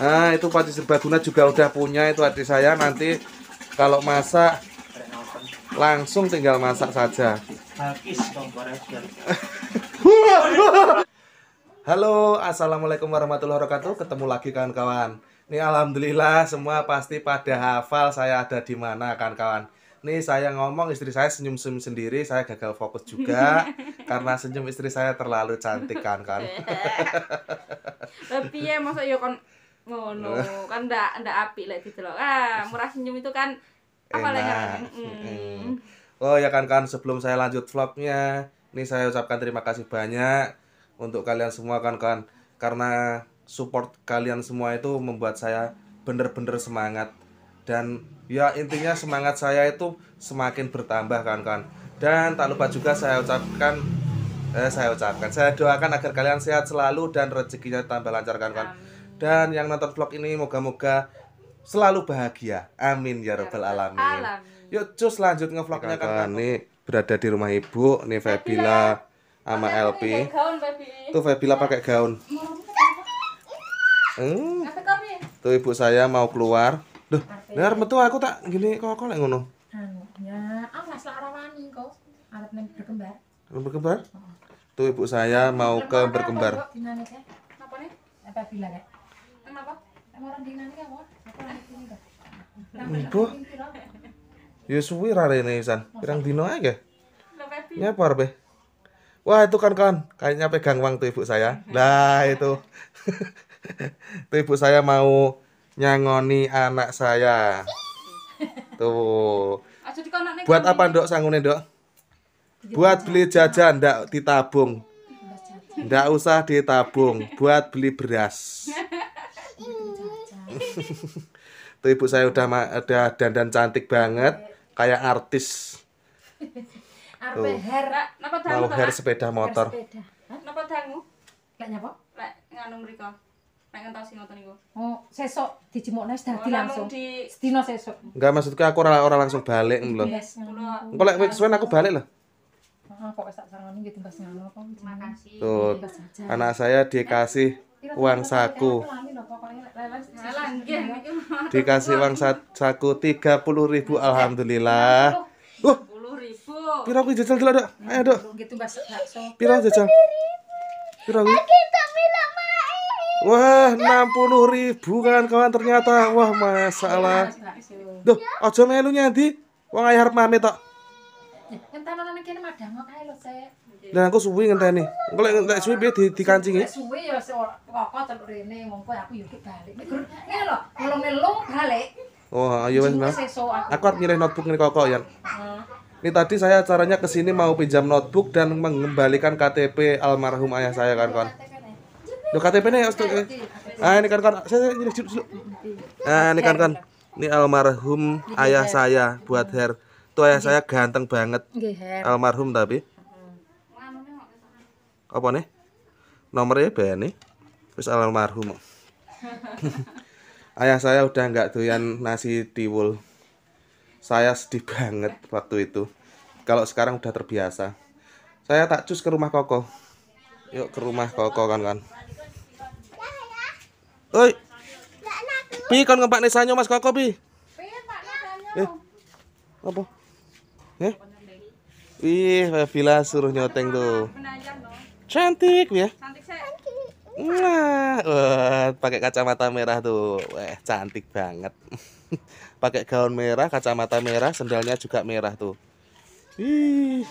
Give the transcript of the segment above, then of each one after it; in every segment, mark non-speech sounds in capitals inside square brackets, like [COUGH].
nah, itu padi serbaguna juga udah punya itu adik saya nanti kalau masak langsung tinggal masak saja [LAUGHS] Halo assalamualaikum warahmatullahi wabarakatuh ketemu lagi kawan-kawan Nih alhamdulillah semua pasti pada hafal saya ada di mana kawan-kawan nih saya ngomong istri saya senyum-senyum sendiri saya gagal fokus juga [LAUGHS] karena senyum istri saya terlalu cantik kan kan [LAUGHS] tapi ya masa yuk ya, ngono oh, kan ndak ndak apik lek didelok ah [LAUGHS] murah senyum itu kan apa lek mm. oh ya kan kan sebelum saya lanjut vlognya ini saya ucapkan terima kasih banyak untuk kalian semua kan kan karena support kalian semua itu membuat saya bener-bener semangat dan ya intinya semangat saya itu semakin bertambah kan kan dan tak lupa juga saya ucapkan eh, saya ucapkan saya doakan agar kalian sehat selalu dan rezekinya tambah lancar kan kan dan yang nonton vlog ini moga-moga selalu bahagia amin ya, ya robbal alamin. alamin yuk cus lanjut ngevlognya kan ini berada di rumah ibu nih Febila sama LP tuh Febila pakai gaun hmm. tuh ibu saya mau keluar Duh, dengar metu aku tak gini kok kok lek ngono. Ya, awas ah, lah rawani kok. Arep nang berkembar. Arep berkembar? Oh. Tuh ibu saya mau ke berkembar. Napa nih? Apa bilang ya? Ibu. Ya suwi rarene San. Pirang dino aja. Nyapar be. Wah itu kan kan kayaknya pegang uang tuh ibu saya. Nah itu. [LAUGHS] tuh ibu saya mau nyangoni anak saya. Tuh. Buat apa dok sanggune dok? Buat beli jajan ndak ditabung. Ndak usah ditabung, buat beli beras. [LAUGHS] Tuh ibu saya udah ada dandan cantik banget, kayak artis. [LAUGHS] Tuh. Mau hair sepeda motor. Napa dangu? Lek nyapa? Lek nganu mriko. Lek ngentosi ngoten niku. Oh, sesuk dijemukne wis dadi oh, langsung. Sedina sesuk. Enggak maksudku aku ora ora langsung balik lho. Engko lek kesuwen aku balik lho. Ah, kok tak sangoni gitu Mbak Ngono kok. Terima kasih. Tuh. Anak saya dikasih uang saku iya, iya. Iya, dikasih uang saku tiga puluh ribu alhamdulillah uh pirau aku jajal dulu dok ayo dok gitu, gitu, pirau jajal piro aku Wah, enam puluh ribu kan kawan ternyata. Wah, masalah. Duh, ojo melu di uang ayah harmane tak madang kok saya dan aku suwi ngenteni. Engko lek lek suwi piye di dikancingi? Ya. Lek suwi ya kok teluk rene mongko aku yo balik. Ngene lho, kalau melung balik. Wah, oh, ayo wes Mas. Iya, aku arep nyirih notebook ini kok ya. Ini tadi saya acaranya ke sini mau pinjam notebook dan mengembalikan KTP almarhum ayah saya kan, kan. Loh KTP nih ya, ya, Ah, ini kan kan. Saya ini dulu. Ah, ini kan kan. Ini almarhum ayah saya buat hair. Tuh ayah saya ganteng banget. Almarhum tapi apa nih nomornya bayane wis almarhum [LAUGHS] ayah saya udah nggak doyan nasi tiwul saya sedih banget waktu itu kalau sekarang udah terbiasa saya tak cus ke rumah koko yuk ke rumah koko kan kan oi pi kan ngempak nesanyo mas koko pi eh apa eh Wih, Vila suruh nyoteng tuh. Cantik ya. Nah, wah, pakai kacamata merah tuh. Wah, cantik banget. [LAUGHS] pakai gaun merah, kacamata merah, sendalnya juga merah tuh. Ih.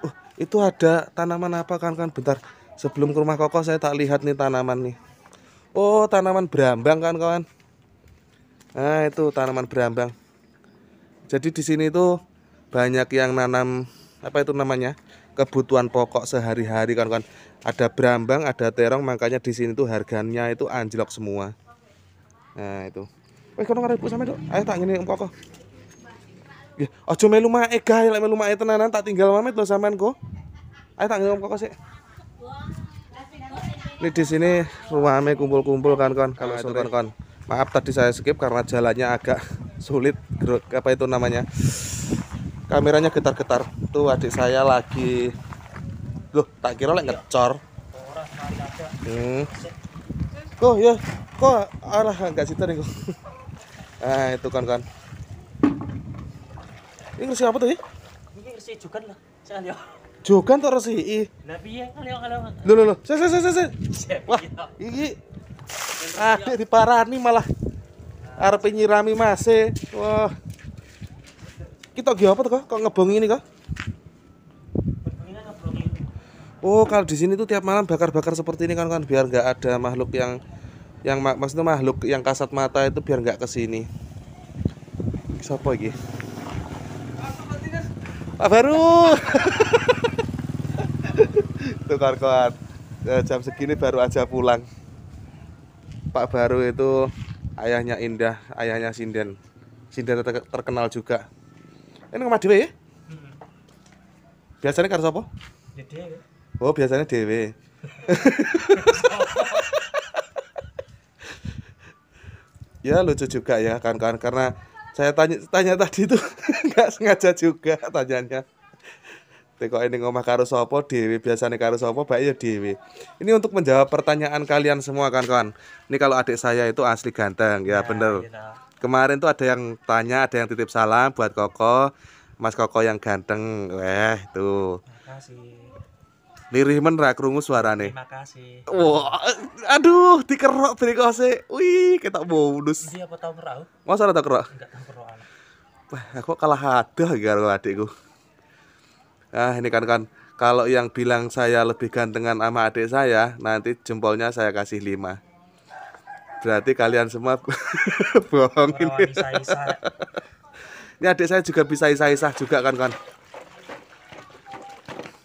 Uh, itu ada tanaman apa kan kan bentar. Sebelum ke rumah koko saya tak lihat nih tanaman nih. Oh, tanaman berambang kan kawan. Nah, itu tanaman berambang. Jadi di sini tuh banyak yang nanam apa itu namanya? kebutuhan pokok sehari-hari kan kan Ada brambang ada terong, makanya di sini tuh harganya itu anjlok semua. Nah, itu. eh kau ngarep sama itu Ayo tak ini kok. Ya, cuma melu mae gae, lek tenanan tak tinggal mamet lo samaan kok. Ayo tak ini kok sih Ini di sini rumahnya kumpul-kumpul kan kan kalau itu kan kan Maaf tadi saya skip karena jalannya agak sulit apa itu namanya kameranya getar-getar tuh adik saya lagi loh tak kira lagi ngecor hmm. kok ya kok arah nggak situ nih nah [LAUGHS] itu kan kan ini ngersi apa tuh ya? ini ngersi juga lah saya Jogan tak resi. Lah ya kalau kalau. Lho lho lho, saya. sik sik sik. Wah, iki adik ah, diparani malah arepe nyirami mase. Wah kita gih apa tuh kak Kok ngebong ini kok Oh, kalau di sini tuh tiap malam bakar-bakar seperti ini kan kan biar nggak ada makhluk yang yang maksudnya makhluk yang kasat mata itu biar nggak kesini Siapa lagi? Pak Baru. [LAUGHS] Tukar kawan. Eh, jam segini baru aja pulang. Pak Baru itu ayahnya Indah, ayahnya Sinden. Sinden terkenal juga. Ini omah dewe, ya? hmm. Biasanya karo siapa? Ya Oh, biasanya dewe. [LAUGHS] ya lucu juga ya kawan-kawan karena saya tanya tanya tadi itu [LAUGHS] nggak sengaja juga tanyanya teko ini ngomah karo sopo dewi biasanya karo sopo baik ya dewi ini untuk menjawab pertanyaan kalian semua kan kawan ini kalau adik saya itu asli ganteng ya, ya bener iya, nah kemarin tuh ada yang tanya ada yang titip salam buat koko mas koko yang ganteng weh tuh lirih men ra krungu suarane terima kasih wah aduh dikerok berikose wih kita bonus iya apa tau kerok masa ora tau kerok enggak tau kerok wah aku kalah ada karo adikku ah ini kan kan kalau yang bilang saya lebih gantengan sama adik saya nanti jempolnya saya kasih lima Berarti kalian semua [LAUGHS] bohong ini. ini adik saya juga bisa isah isah juga kan kan.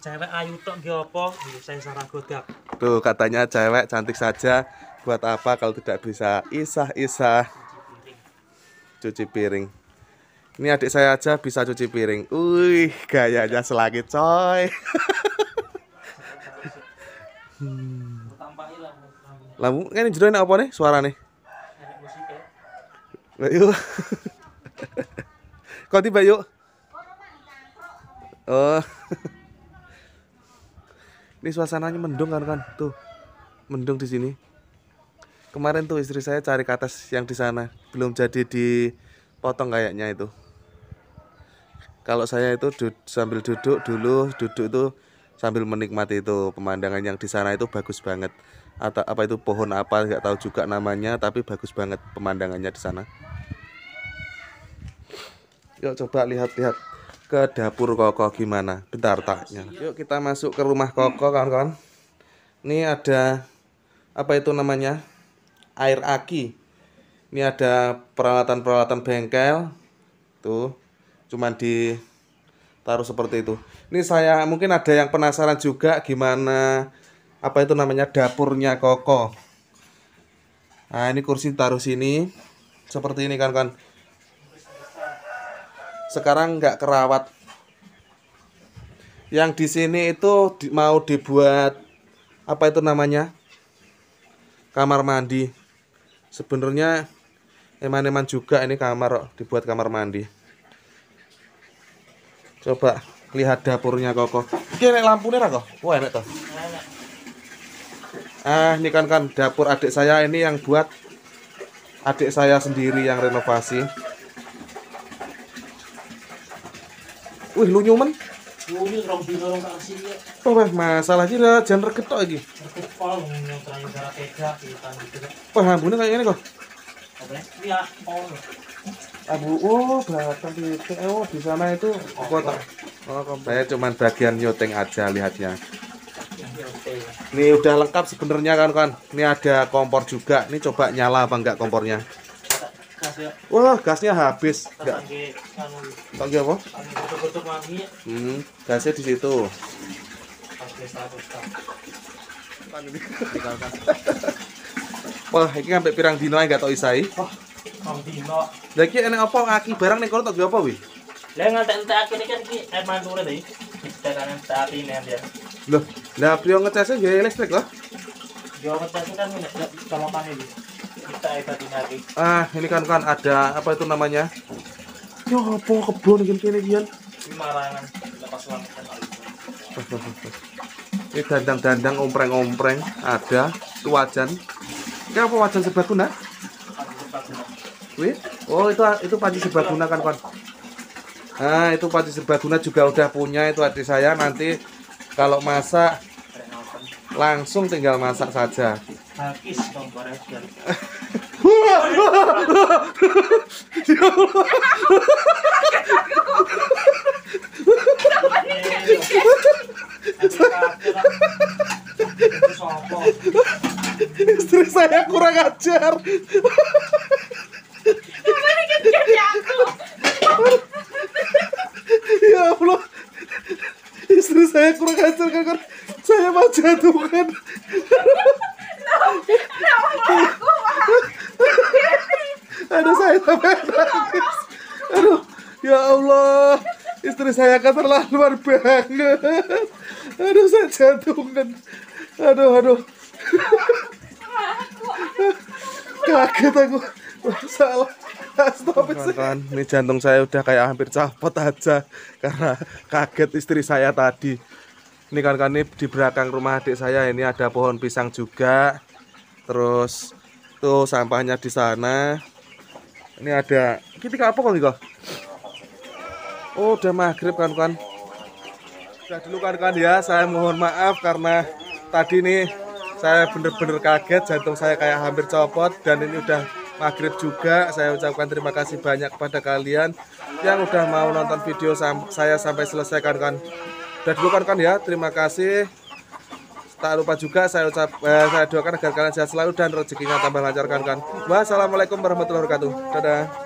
Cewek ayu tok geopo bisa saya sarah godak. Tuh katanya cewek cantik saja buat apa kalau tidak bisa isah-isah. Cuci piring. Ini adik saya aja bisa cuci piring. Wih, gayanya selagi coy. [LAUGHS] hmm. Lampu kan jero enak apa nih suarane? Enak musik ya. Kok tiba Yuk? Oh. [LAUGHS] Ini suasananya mendung kan kan? Tuh. Mendung di sini. Kemarin tuh istri saya cari ke atas yang di sana, belum jadi dipotong kayaknya itu. Kalau saya itu dud sambil duduk dulu, duduk itu sambil menikmati itu pemandangan yang di sana itu bagus banget atau apa itu pohon apa nggak tahu juga namanya tapi bagus banget pemandangannya di sana yuk coba lihat-lihat ke dapur kokoh gimana bentar taknya yuk kita masuk ke rumah kokoh kawan-kawan ini ada apa itu namanya air aki ini ada peralatan-peralatan bengkel tuh cuman di taruh seperti itu ini saya mungkin ada yang penasaran juga gimana apa itu namanya dapurnya Koko. Nah, ini kursi taruh sini. Seperti ini kan kan. Sekarang nggak kerawat. Yang di sini itu mau dibuat apa itu namanya? Kamar mandi. Sebenarnya eman-eman juga ini kamar dibuat kamar mandi. Coba lihat dapurnya kok kok lampu merah kok. Wah, enak tuh ah ini kan kan dapur adik saya ini yang buat adik saya sendiri yang renovasi wih lu nyumen Wah, ya. oh, masalah sih jangan regetok lagi. Ya, kan, gitu, kan. Wah, ambune kayak ya? ini kok. Ah, Abu, oh, belakang di oh, di sana itu kotak. Oh, saya cuman bagian nyuting aja lihatnya. Ini udah lengkap sebenarnya kan kan. Ini ada kompor juga. Ini coba nyala apa enggak kompornya? Wah, gasnya habis. Enggak. Tangki apa? Hmm, gasnya di situ. Wah, ini sampai pirang dino enggak tahu isai. Pirang dino. Lagi apa aki barang nih kalau tak apa wi? Lagi ngantek-entek aki kan iki air mandure nih. Ya. Loh, lapri ngecasnya ngetasnya biaya listrik loh. Biaya ngetasnya kan minus Kita itu eh, Ah, ini kan kan ada apa itu namanya? Ya apa kebun gini gini gian Ini dandang-dandang ompreng-ompreng ada itu wajan. Ini apa wajan sebaguna? Wih, oh itu itu panci sebaguna kan kan. Nah, itu pati serbaguna juga udah punya itu adik saya nanti kalau masak langsung tinggal masak saja. Istri saya kurang ajar. Aduh, ya Allah. Istri saya terlalu banget. Aduh, saya kan. Aduh, aduh. Kaget aku. Salah. Kan, Ini jantung saya udah kayak hampir copot aja karena kaget istri saya tadi. Ini kan kan ini di belakang rumah adik saya ini ada pohon pisang juga. Terus tuh sampahnya di sana ini ada kita apa kok kok oh udah maghrib kan kan sudah dulu kan kan ya saya mohon maaf karena tadi nih saya bener-bener kaget jantung saya kayak hampir copot dan ini udah maghrib juga saya ucapkan terima kasih banyak kepada kalian yang udah mau nonton video saya sampai selesai kan kan udah dulu kan kan ya terima kasih Tak lupa juga saya ucap eh, saya doakan agar kalian sehat selalu dan rezekinya tambah lancar kan. kan. Wassalamualaikum warahmatullahi wabarakatuh. Dadah.